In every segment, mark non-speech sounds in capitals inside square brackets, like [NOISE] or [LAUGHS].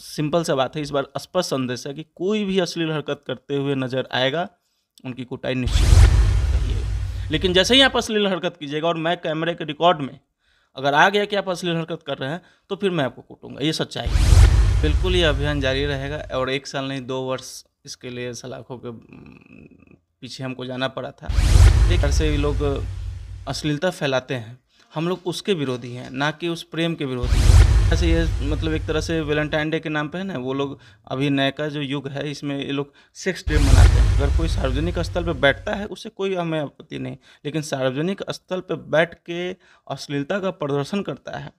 Simple सा बात है इस बार स्पष्ट संदेश है कि कोई भी अश्लील हरकत करते हुए नजर आएगा उनकी कुटाई निश्चित लेकिन जैसे ही आप अश्लील हरकत कीजिएगा और मैं कैमरे के रिकॉर्ड में अगर आ गया कि आप अश्लील हरकत कर रहे हैं तो फिर मैं आपको कूटूंगा ये सच्चाई है बिल्कुल ये अभियान जारी रहेगा और एक साल नहीं दो वर्ष इसके लिए सलाखों के पीछे हमको जाना पड़ा था एक घर से लोग अश्लीलता फैलाते हैं हम लोग उसके विरोधी हैं ना कि उस प्रेम के विरोधी हैं ऐसे ये मतलब एक तरह से वेलेंटाइन डे के नाम पे है ना वो लोग अभी नए का जो युग है इसमें ये लोग सेक्स डे मनाते हैं अगर कोई सार्वजनिक स्थल पे बैठता है उसे कोई हमें आपत्ति नहीं लेकिन सार्वजनिक स्थल पे बैठ के अश्लीलता का प्रदर्शन करता है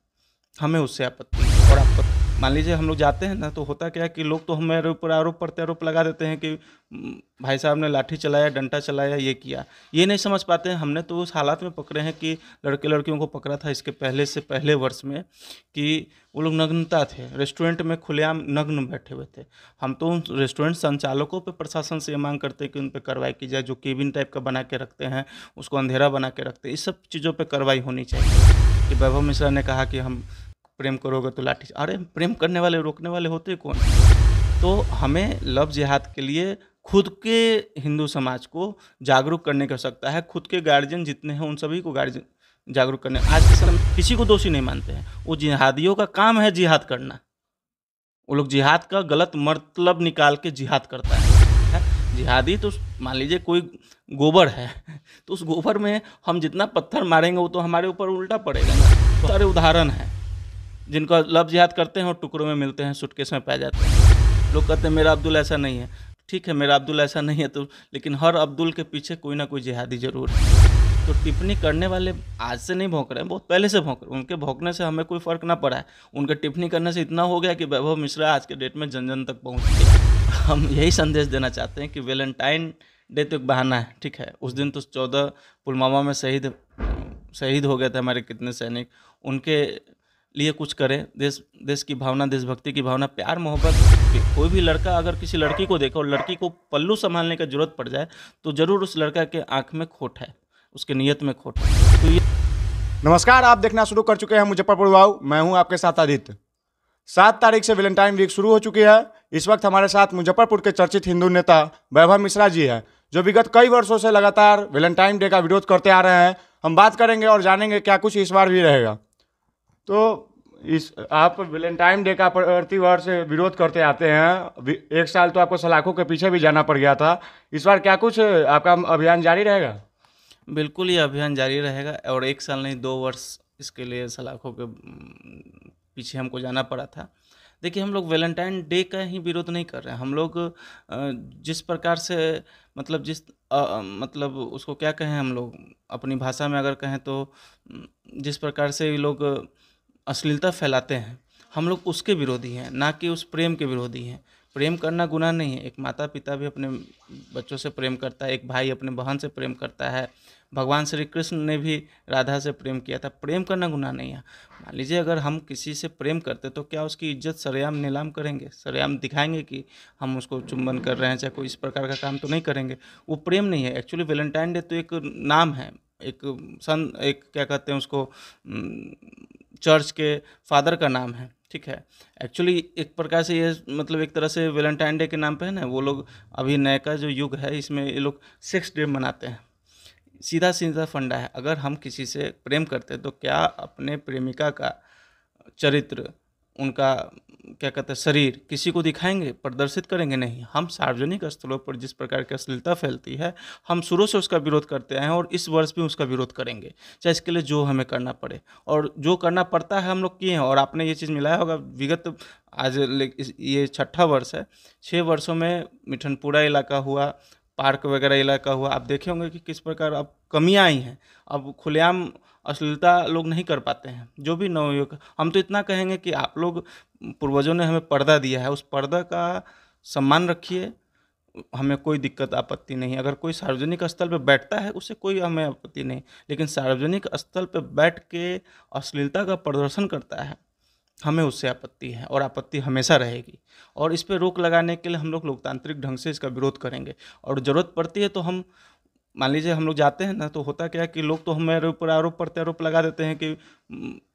हमें उससे आपत्ति और आपत्ति मान लीजिए हम लोग जाते हैं ना तो होता क्या है कि लोग तो हमारे ऊपर आरोप प्रत्यारोप लगा देते हैं कि भाई साहब ने लाठी चलाया डंडा चलाया ये किया ये नहीं समझ पाते हैं हमने तो उस हालात में पकड़े हैं कि लड़के लड़कियों को पकड़ा था इसके पहले से पहले वर्ष में कि वो लोग नग्नता थे रेस्टोरेंट में खुलेआम नग्न बैठे हुए थे हम तो उन रेस्टोरेंट संचालकों पर प्रशासन से ये मांग करते हैं कि उन पर कार्रवाई की जाए जो केबिन टाइप का बना के रखते हैं उसको अंधेरा बना के रखते हैं इस सब चीज़ों पर कार्रवाई होनी चाहिए कि वैभव मिश्रा ने कहा कि हम प्रेम करोगे तो लाठी अरे प्रेम करने वाले रोकने वाले होते कौन तो हमें लव जिहाद के लिए खुद के हिंदू समाज को जागरूक करने की आवश्यकता है खुद के गार्जियन जितने हैं उन सभी को गार्जियन जागरूक करने आज के समय किसी को दोषी नहीं मानते हैं वो जिहादियों का काम है जिहाद करना वो लोग जिहाद का गलत मतलब निकाल के जिहाद करता है जिहादी तो मान लीजिए कोई गोबर है तो उस गोबर में हम जितना पत्थर मारेंगे वो तो हमारे ऊपर उल्टा पड़ेगा ना सारे तो उदाहरण हैं जिनको लव जिहाद करते हैं और टुकड़ों में मिलते हैं सुटकेस में पाए जाते हैं लोग कहते हैं मेरा अब्दुल ऐसा नहीं है ठीक है मेरा अब्दुल ऐसा नहीं है तो लेकिन हर अब्दुल के पीछे कोई ना कोई जिहादी ज़रूर है तो टिप्पणी करने वाले आज से नहीं भोंक रहे हैं बहुत पहले से भोंक रहे हैं उनके भोंकने से हमें कोई फ़र्क ना पड़ा है उनके टिप्पणी करने से इतना हो गया कि वैभव मिश्रा आज के डेट में जन जन तक पहुँच गया हम यही संदेश देना चाहते हैं कि वेलेंटाइन डे तो एक बहाना है ठीक है उस दिन तो चौदह पुलवामा में शहीद शहीद हो गए थे हमारे कितने सैनिक उनके लिए कुछ करें देश देश की भावना देशभक्ति की भावना प्यार मोहब्बत कोई भी लड़का अगर किसी लड़की को देखो और लड़की को पल्लू संभालने की जरूरत पड़ जाए तो ज़रूर उस लड़का के आँख में खोट है उसके नीयत में खोट है तो ये नमस्कार आप देखना शुरू कर चुके हैं मुजफ्फरपुर वाऊ मैं हूँ आपके साथ आदित्य सात तारीख से वेलेंटाइन वीक शुरू हो चुकी है इस वक्त हमारे साथ मुजफ्फरपुर के चर्चित हिंदू नेता वैभव मिश्रा जी हैं जो विगत कई वर्षों से लगातार वेलेंटाइन डे का विरोध करते आ रहे हैं हम बात करेंगे और जानेंगे क्या कुछ इस बार भी रहेगा तो इस आप वेलेंटाइन डे का प्रति वर्ष विरोध करते आते हैं एक साल तो आपको सलाखों के पीछे भी जाना पड़ गया था इस बार क्या कुछ आपका अभियान जारी रहेगा बिल्कुल ये अभियान जारी रहेगा और एक साल नहीं दो वर्ष इसके लिए सलाखों के पीछे हमको जाना पड़ा था देखिए हम लोग वेलेंटाइन डे का ही विरोध नहीं कर रहे हैं हम लोग जिस प्रकार से मतलब जिस आ, मतलब उसको क्या कहें हम लोग अपनी भाषा में अगर कहें तो जिस प्रकार से लोग अश्लीलता फैलाते हैं हम लोग उसके विरोधी हैं ना कि उस प्रेम के विरोधी हैं प्रेम करना गुनाह नहीं है एक माता पिता भी अपने बच्चों से प्रेम करता है एक भाई अपने बहन से प्रेम करता है भगवान श्री कृष्ण ने भी राधा से प्रेम किया था प्रेम करना गुनाह नहीं है मान लीजिए अगर हम किसी से प्रेम करते तो क्या उसकी इज्जत सरेआम नीलाम करेंगे सरेआम दिखाएंगे कि हम उसको चुंबन कर रहे हैं चाहे कोई इस प्रकार का काम तो नहीं करेंगे वो प्रेम नहीं है एक्चुअली वेलेंटाइन डे तो एक नाम है एक सन एक क्या कहते हैं उसको चर्च के फादर का नाम है ठीक है एक्चुअली एक प्रकार से ये मतलब एक तरह से वेलेंटाइन डे के नाम पे है ना वो लोग अभी नए का जो युग है इसमें ये लोग सेक्स डे मनाते हैं सीधा सीधा फंडा है अगर हम किसी से प्रेम करते हैं तो क्या अपने प्रेमिका का चरित्र उनका क्या कहते हैं शरीर किसी को दिखाएंगे प्रदर्शित करेंगे नहीं हम सार्वजनिक स्थलों पर जिस प्रकार की अश्लीलता फैलती है हम शुरू से उसका विरोध करते आए हैं और इस वर्ष भी उसका विरोध करेंगे चाहे इसके लिए जो हमें करना पड़े और जो करना पड़ता है हम लोग किए हैं और आपने ये चीज़ मिलाया होगा विगत आज ये छठा वर्ष है छः वर्षों में मिठनपुरा इलाका हुआ पार्क वगैरह इलाका हुआ आप देखे होंगे कि किस प्रकार अब कमियाँ आई हैं अब खुलेआम अश्लीलता लोग नहीं कर पाते हैं जो भी नवयुवक हम तो इतना कहेंगे कि आप लोग पूर्वजों ने हमें पर्दा दिया है उस पर्दा का सम्मान रखिए हमें कोई दिक्कत आपत्ति नहीं अगर कोई सार्वजनिक स्थल पर बैठता है उसे कोई हमें आपत्ति नहीं लेकिन सार्वजनिक स्थल पर बैठ के अश्लीलता का प्रदर्शन करता है हमें उससे आपत्ति है और आपत्ति हमेशा रहेगी और इस पर रोक लगाने के लिए हम लोग लोकतांत्रिक ढंग से इसका विरोध करेंगे और ज़रूरत पड़ती है तो हम मान लीजिए हम लोग जाते हैं ना तो होता क्या है कि लोग तो हमारे ऊपर आरोप प्रत्यारोप लगा देते हैं कि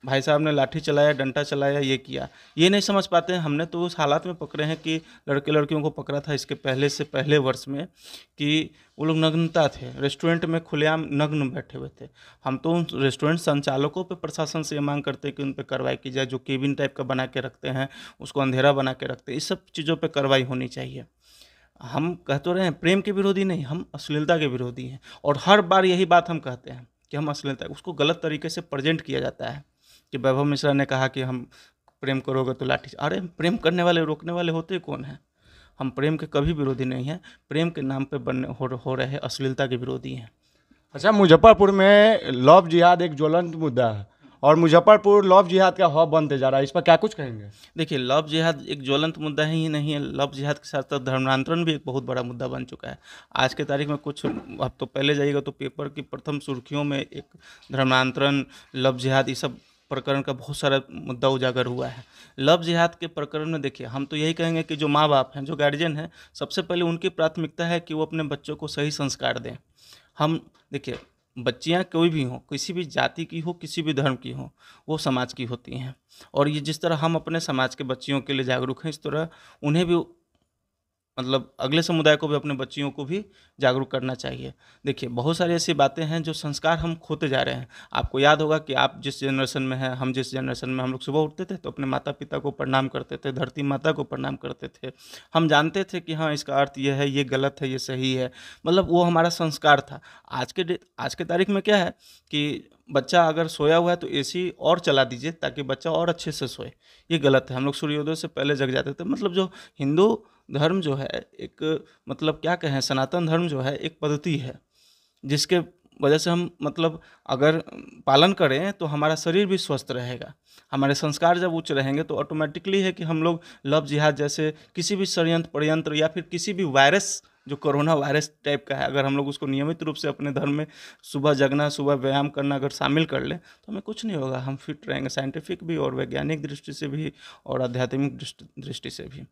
भाई साहब ने लाठी चलाया डंडा चलाया ये किया ये नहीं समझ पाते हैं हमने तो उस हालात में पकड़े हैं कि लड़के लड़कियों को पकड़ा था इसके पहले से पहले वर्ष में कि वो लोग नग्नता थे रेस्टोरेंट में खुलेआम नग्न बैठे हुए थे हम तो उन रेस्टोरेंट संचालकों पर प्रशासन से मांग करते हैं कि उन पर कार्रवाई की जाए जो केबिन टाइप का बना के रखते हैं उसको अंधेरा बना के रखते हैं इस सब चीज़ों पर कार्रवाई होनी चाहिए हम कह तो रहे हैं प्रेम के विरोधी नहीं हम अश्लीलता के विरोधी हैं और हर बार यही बात हम कहते हैं कि हम अश्लीलता उसको गलत तरीके से प्रजेंट किया जाता है कि वैभव मिश्रा ने कहा कि हम प्रेम करोगे तो लाठी अरे प्रेम करने वाले रोकने वाले होते कौन हैं हम प्रेम के कभी विरोधी नहीं हैं प्रेम के नाम पर बनने हो, हो रहे अश्लीलता के विरोधी हैं अच्छा मुजफ्फरपुर में लव जिहाद एक ज्वलंत मुद्दा है और मुजफ्फरपुर लव जिहाद का हब बनते जा रहा है इस पर क्या कुछ कहेंगे देखिए लव जिहाद एक ज्वलंत मुद्दा ही नहीं है लव जिहाद के साथ साथ धर्मांतरण भी एक बहुत बड़ा मुद्दा बन चुका है आज के तारीख में कुछ अब तो पहले जाइएगा तो पेपर की प्रथम सुर्खियों में एक धर्मांतरण लव जिहाद ये सब प्रकरण का बहुत सारा मुद्दा उजागर हुआ है लव जिहाद के प्रकरण में देखिए हम तो यही कहेंगे कि जो माँ बाप हैं जो गार्जियन हैं सबसे पहले उनकी प्राथमिकता है कि वो अपने बच्चों को सही संस्कार दें हम देखिए बच्चियां कोई भी हों किसी भी जाति की हो किसी भी धर्म की हो वो समाज की होती हैं और ये जिस तरह हम अपने समाज के बच्चियों के लिए जागरूक हैं इस तरह उन्हें भी मतलब अगले समुदाय को भी अपने बच्चियों को भी जागरूक करना चाहिए देखिए बहुत सारी ऐसी बातें हैं जो संस्कार हम खोते जा रहे हैं आपको याद होगा कि आप जिस जनरेशन में हैं हम जिस जनरेशन में हम लोग सुबह उठते थे तो अपने माता पिता को प्रणाम करते थे धरती माता को प्रणाम करते थे हम जानते थे कि हाँ इसका अर्थ ये है ये गलत है ये सही है मतलब वो हमारा संस्कार था आज के आज के तारीख में क्या है कि बच्चा अगर सोया हुआ है तो एसी और चला दीजिए ताकि बच्चा और अच्छे से सोए ये गलत है हम लोग सूर्योदय से पहले जग जाते थे मतलब जो हिंदू धर्म जो है एक मतलब क्या कहें सनातन धर्म जो है एक पद्धति है जिसके वजह से हम मतलब अगर पालन करें तो हमारा शरीर भी स्वस्थ रहेगा हमारे संस्कार जब उच्च रहेंगे तो ऑटोमेटिकली है कि हम लोग लव जिहाद जैसे किसी भी षडयंत्र षडयंत्र या फिर किसी भी वायरस जो कोरोना वायरस टाइप का है अगर हम लोग उसको नियमित रूप से अपने धर्म में सुबह जगना सुबह व्यायाम करना अगर शामिल कर लें तो हमें कुछ नहीं होगा हम फिट रहेंगे साइंटिफिक भी और वैज्ञानिक दृष्टि से भी और आध्यात्मिक दृष्टि से भी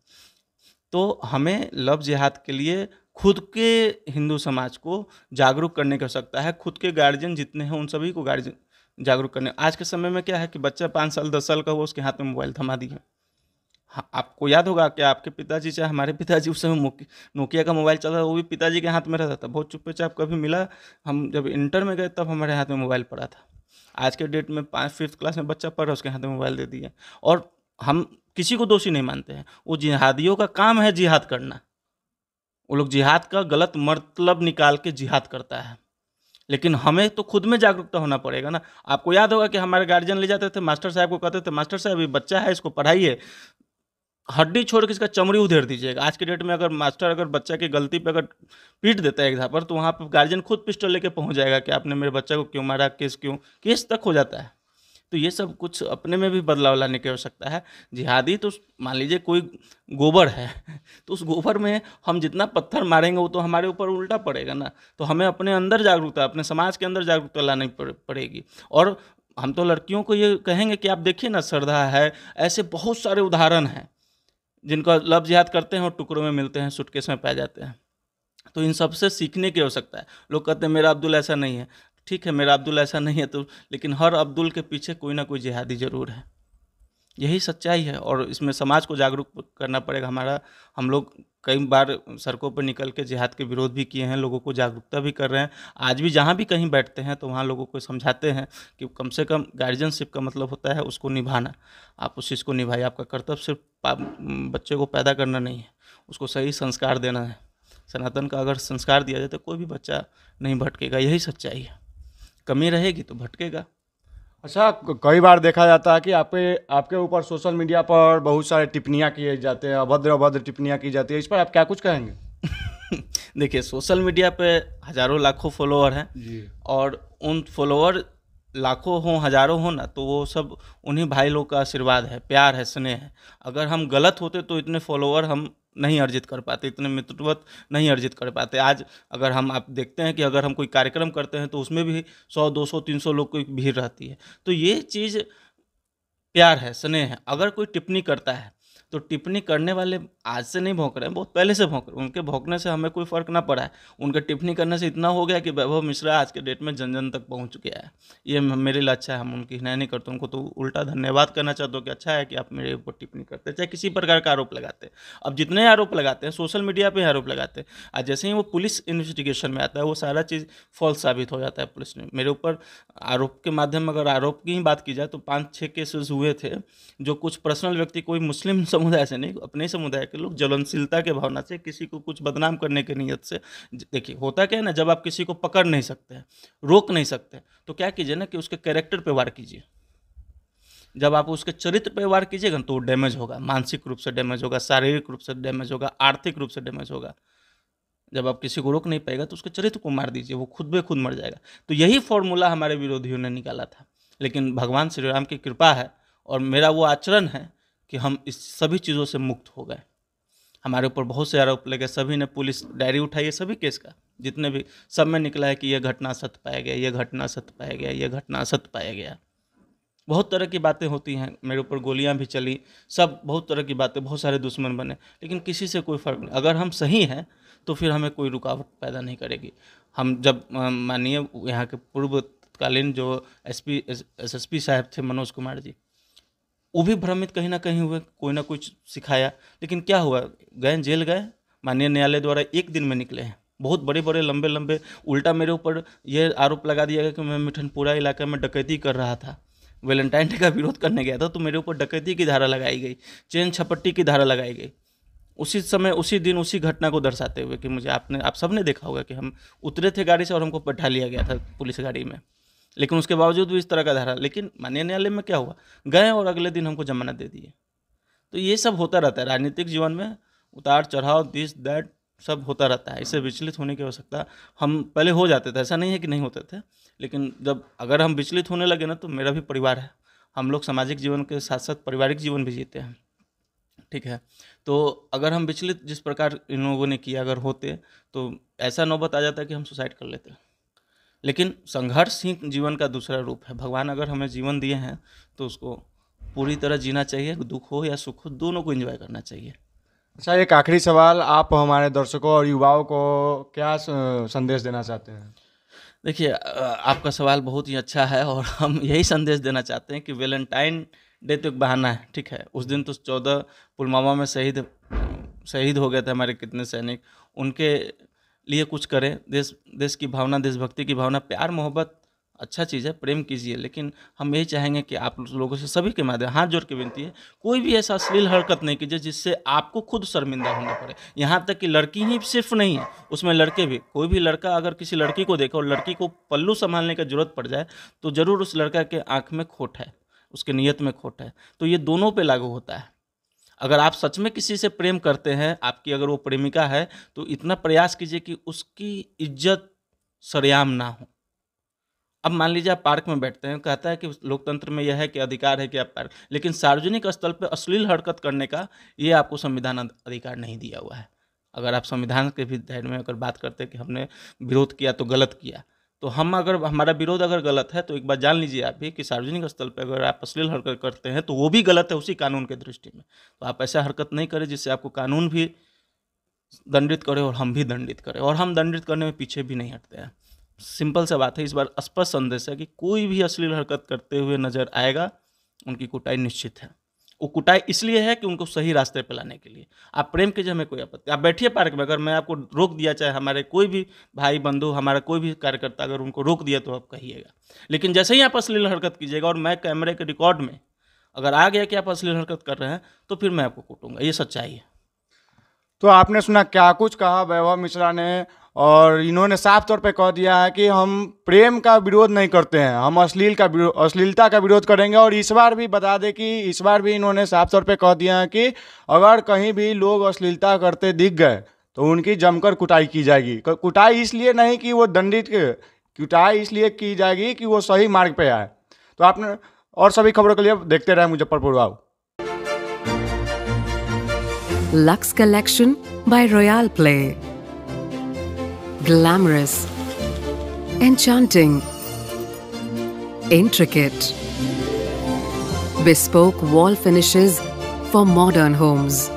तो हमें लव जिहाद के लिए खुद के हिंदू समाज को जागरूक करने की आवश्यकता है खुद के गार्जियन जितने हैं उन सभी को गार्जियन जागरूक करने आज के समय में क्या है कि बच्चा पाँच साल दस साल का हुआ उसके हाथ में मोबाइल थमा दिया हाँ आपको याद होगा कि आपके पिताजी चाहे हमारे पिताजी उस समय नोकिया का मोबाइल चला था वो भी पिताजी के हाथ में रहता था बहुत चुपचाप कभी मिला हम जब इंटर में गए तब हमारे हाथ में मोबाइल पड़ा था आज के डेट में पाँच फिफ्थ क्लास में बच्चा पढ़ रहा उसके हाथ में मोबाइल दे दिया और हम किसी को दोषी नहीं मानते हैं वो जिहादियों का काम है जिहाद करना वो लोग जिहाद का गलत मतलब निकाल के जिहाद करता है लेकिन हमें तो खुद में जागरूकता होना पड़ेगा ना आपको याद होगा कि हमारे गार्जियन ले जाते थे मास्टर साहब को कहते थे मास्टर साहब ये बच्चा है इसको पढ़ाइए हड्डी छोड़ के इसका चमड़ी उधेड़ दीजिएगा आज के डेट में अगर मास्टर अगर बच्चा की गलती पे अगर पीट देता है एक पर तो वहाँ पर गार्जियन खुद पिस्टल लेके पहुँच जाएगा कि आपने मेरे बच्चा को क्यों मारा केस क्यों केस तक हो जाता है तो ये सब कुछ अपने में भी बदलाव लाने की आवश्यकता है जिहादी तो मान लीजिए कोई गोबर है तो उस गोबर में हम जितना पत्थर मारेंगे वो तो हमारे ऊपर उल्टा पड़ेगा ना तो हमें अपने अंदर जागरूकता अपने समाज के अंदर जागरूकता लानी पड़ेगी और हम तो लड़कियों को ये कहेंगे कि आप देखिए ना श्रद्धा है ऐसे बहुत सारे उदाहरण हैं जिनका लफ्ज याद करते हैं और टुकड़ों में मिलते हैं सुटकेस में पाए जाते हैं तो इन सबसे सीखने की आवश्यकता है लोग कहते हैं मेरा अब्दुल ऐसा नहीं है ठीक है मेरा अब्दुल ऐसा नहीं है तो लेकिन हर अब्दुल के पीछे कोई ना कोई जिहादी ज़रूर है यही सच्चाई है और इसमें समाज को जागरूक करना पड़ेगा हमारा हम लोग कई बार सड़कों पर निकल के जिहाद के विरोध भी किए हैं लोगों को जागरूकता भी कर रहे हैं आज भी जहाँ भी कहीं बैठते हैं तो वहाँ लोगों को समझाते हैं कि कम से कम गार्जियनशिप का मतलब होता है उसको निभाना आप उस चीज़ को निभाइए आपका कर्तव्य सिर्फ बच्चे को पैदा करना नहीं है उसको सही संस्कार देना है सनातन का अगर संस्कार दिया जाए तो कोई भी बच्चा नहीं भटकेगा यही सच्चाई है कमी रहेगी तो भटकेगा अच्छा कई बार देखा जाता है कि आपके आपके ऊपर सोशल मीडिया पर बहुत सारे टिप्पणियाँ किए जाते हैं अभद्र अभद्र टिप्पणियाँ की जाती है इस पर आप क्या कुछ कहेंगे [LAUGHS] देखिए सोशल मीडिया पे हज़ारों लाखों फॉलोअर हैं और उन फॉलोअर लाखों हों हज़ारों हों ना तो वो सब उन्हीं भाई लोग का आशीर्वाद है प्यार है स्नेह है अगर हम गलत होते तो इतने फॉलोअर हम नहीं अर्जित कर पाते इतने मित्रवत नहीं अर्जित कर पाते आज अगर हम आप देखते हैं कि अगर हम कोई कार्यक्रम करते हैं तो उसमें भी सौ दो सौ तीन सौ लोग की भीड़ रहती है तो ये चीज़ प्यार है स्नेह है अगर कोई टिप्पणी करता है तो टिप्पणी करने वाले आज से नहीं भौंक रहे हैं बहुत पहले से भौंक रहे हैं उनके भोंकने से हमें कोई फर्क ना पड़ा है उनके टिप्पणी करने से इतना हो गया कि वैभव मिश्रा आज के डेट में जन जन तक पहुंच गया है ये मेरे लिए अच्छा है हम उनकी हिनाई नहीं करते उनको तो उल्टा धन्यवाद करना चाहते हो कि अच्छा है कि आप मेरे ऊपर टिप्पणी करते चाहे किसी प्रकार का आरोप लगाते हैं अब जितने आरोप लगाते हैं सोशल मीडिया पर आरोप लगाते हैं आज जैसे ही वो पुलिस इन्वेस्टिगेशन में आता है वो सारा चीज़ फॉल्स साबित हो जाता है पुलिस ने मेरे ऊपर आरोप के माध्यम अगर आरोप की ही बात की जाए तो पाँच छः केसेस हुए थे जो कुछ पर्सनल व्यक्ति कोई मुस्लिम समुदाय से नहीं अपने समुदाय के लोग ज्वलनशीलता के भावना से किसी को कुछ बदनाम करने की नीयत से देखिए होता क्या है ना जब आप किसी को पकड़ नहीं सकते हैं रोक नहीं सकते तो क्या कीजिए ना कि उसके कैरेक्टर पर वार कीजिए जब आप उसके चरित्र पर वार कीजिएगा तो वो डैमेज होगा मानसिक रूप से डैमेज होगा शारीरिक रूप से डैमेज होगा आर्थिक रूप से डैमेज होगा जब आप किसी को रोक नहीं पाएगा तो उसके चरित्र को मार दीजिए वो खुद बे खुद मर जाएगा तो यही फॉर्मूला हमारे विरोधियों ने निकाला था लेकिन भगवान श्री राम की कृपा है और मेरा वो आचरण है कि हम इस सभी चीज़ों से मुक्त हो गए हमारे ऊपर बहुत से आरोप लगे सभी ने पुलिस डायरी उठाई है सभी केस का जितने भी सब में निकला है कि यह घटना सत्य पाया गया यह घटना सत्य पाया गया यह घटना सत्य पाया गया बहुत तरह की बातें होती हैं मेरे ऊपर गोलियां भी चली सब बहुत तरह की बातें बहुत सारे दुश्मन बने लेकिन किसी से कोई फर्क नहीं अगर हम सही हैं तो फिर हमें कोई रुकावट पैदा नहीं करेगी हम जब मानिए यहाँ के पूर्व तत्कालीन जो एसपी एसएसपी साहब थे मनोज कुमार जी वो भी भ्रमित कहीं ना कहीं हुए कोई ना कुछ सिखाया लेकिन क्या हुआ गए जेल गए माननीय न्यायालय द्वारा एक दिन में निकले हैं बहुत बड़े बड़े लंबे लंबे उल्टा मेरे ऊपर ये आरोप लगा दिया गया कि मैं मिठनपुरा इलाके में डकैती कर रहा था वैलेंटाइन डे का विरोध करने गया था तो मेरे ऊपर डकैती की धारा लगाई गई चेन छपट्टी की धारा लगाई गई उसी समय उसी दिन उसी घटना को दर्शाते हुए कि मुझे आपने आप सबने देखा होगा कि हम उतरे थे गाड़ी से और हमको बैठा लिया गया था पुलिस गाड़ी में लेकिन उसके बावजूद भी इस तरह का धारा लेकिन माननीय न्यायालय में क्या हुआ गए और अगले दिन हमको जमानत दे दिए तो ये सब होता रहता है राजनीतिक जीवन में उतार चढ़ाव दिस दैट सब होता रहता है इससे विचलित होने की आवश्यकता हम पहले हो जाते थे ऐसा नहीं है कि नहीं होते थे लेकिन जब अगर हम विचलित होने लगे ना तो मेरा भी परिवार है हम लोग सामाजिक जीवन के साथ साथ पारिवारिक जीवन भी जीते हैं ठीक है तो अगर हम विचलित जिस प्रकार इन लोगों ने किया अगर होते तो ऐसा नौबत आ जाता है कि हम सुसाइड कर लेते हैं लेकिन संघर्ष ही जीवन का दूसरा रूप है भगवान अगर हमें जीवन दिए हैं तो उसको पूरी तरह जीना चाहिए दुख हो या सुख हो दोनों को एंजॉय करना चाहिए अच्छा एक आखिरी सवाल आप हमारे दर्शकों और युवाओं को क्या संदेश देना चाहते हैं देखिए आपका सवाल बहुत ही अच्छा है और [LAUGHS] हम यही संदेश देना चाहते हैं कि वेलेंटाइन डे तो एक बहाना है ठीक है उस दिन तो चौदह पुलवामा में शहीद शहीद हो गए थे हमारे कितने सैनिक उनके लिए कुछ करें देश देश की भावना देशभक्ति की भावना प्यार मोहब्बत अच्छा चीज़ है प्रेम कीजिए लेकिन हम यही चाहेंगे कि आप लोगों से सभी के माध्यम हाथ जोड़ के विनती है कोई भी ऐसा अश्लील हरकत नहीं कीजिए जिससे आपको खुद शर्मिंदा होना पड़े यहाँ तक कि लड़की ही सिर्फ नहीं है उसमें लड़के भी कोई भी लड़का अगर किसी लड़की को देखे और लड़की को पल्लू संभालने की जरूरत पड़ जाए तो ज़रूर उस लड़का के आँख में खोट है उसके नीयत में खोट है तो ये दोनों पर लागू होता है अगर आप सच में किसी से प्रेम करते हैं आपकी अगर वो प्रेमिका है तो इतना प्रयास कीजिए कि उसकी इज्जत सरेआम ना हो अब मान लीजिए आप पार्क में बैठते हैं कहता है कि लोकतंत्र में यह है कि अधिकार है कि आप पार्क लेकिन सार्वजनिक स्थल पर अश्लील हरकत करने का ये आपको संविधान अधिकार नहीं दिया हुआ है अगर आप संविधान के भी धैर्य में अगर बात करते हैं कि हमने विरोध किया तो गलत किया तो हम अगर हमारा विरोध अगर गलत है तो एक बार जान लीजिए आप भी कि सार्वजनिक स्थल पर अगर आप अश्लील हरकत करते हैं तो वो भी गलत है उसी कानून के दृष्टि में तो आप ऐसा हरकत नहीं करें जिससे आपको कानून भी दंडित करे और हम भी दंडित करें और हम दंडित करने में पीछे भी नहीं हटते हैं सिंपल सा बात है इस बार स्पष्ट संदेश है कि कोई भी अश्लील हरकत करते हुए नजर आएगा उनकी कुटाई निश्चित है वो कुटाई इसलिए है कि उनको सही रास्ते पर लाने के लिए आप प्रेम कीजिए हमें कोई आपत्ति आप बैठिए पार्क में अगर मैं आपको रोक दिया चाहे हमारे कोई भी भाई बंधु हमारा कोई भी कार्यकर्ता अगर उनको रोक दिया तो आप कहिएगा लेकिन जैसे ही आप अश्लील हरकत कीजिएगा और मैं कैमरे के रिकॉर्ड में अगर आ गया कि आप अश्लील हरकत कर रहे हैं तो फिर मैं आपको कूटूंगा ये सच्चाई है तो आपने सुना क्या कुछ कहा वैभव मिश्रा ने और इन्होंने साफ तौर पे कह दिया है कि हम प्रेम का विरोध नहीं करते हैं हम अश्लील का अश्लीलता का विरोध करेंगे और इस बार भी बता दें कि इस बार भी इन्होंने साफ तौर पे कह दिया है कि अगर कहीं भी लोग अश्लीलता करते दिख गए तो उनकी जमकर कुटाई की जाएगी कुटाई इसलिए नहीं कि वो दंडित कुटाई इसलिए की जाएगी कि वो सही मार्ग पर आए तो आपने और सभी खबरों के लिए देखते रहे Muzaffarpur wow lux collection by royal play glamorous, enchanting, intricate. Bespoke wall finishes for modern homes.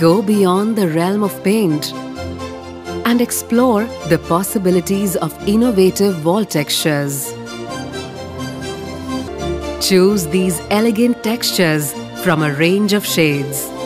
Go beyond the realm of paint and explore the possibilities of innovative wall textures. Choose these elegant textures from a range of shades.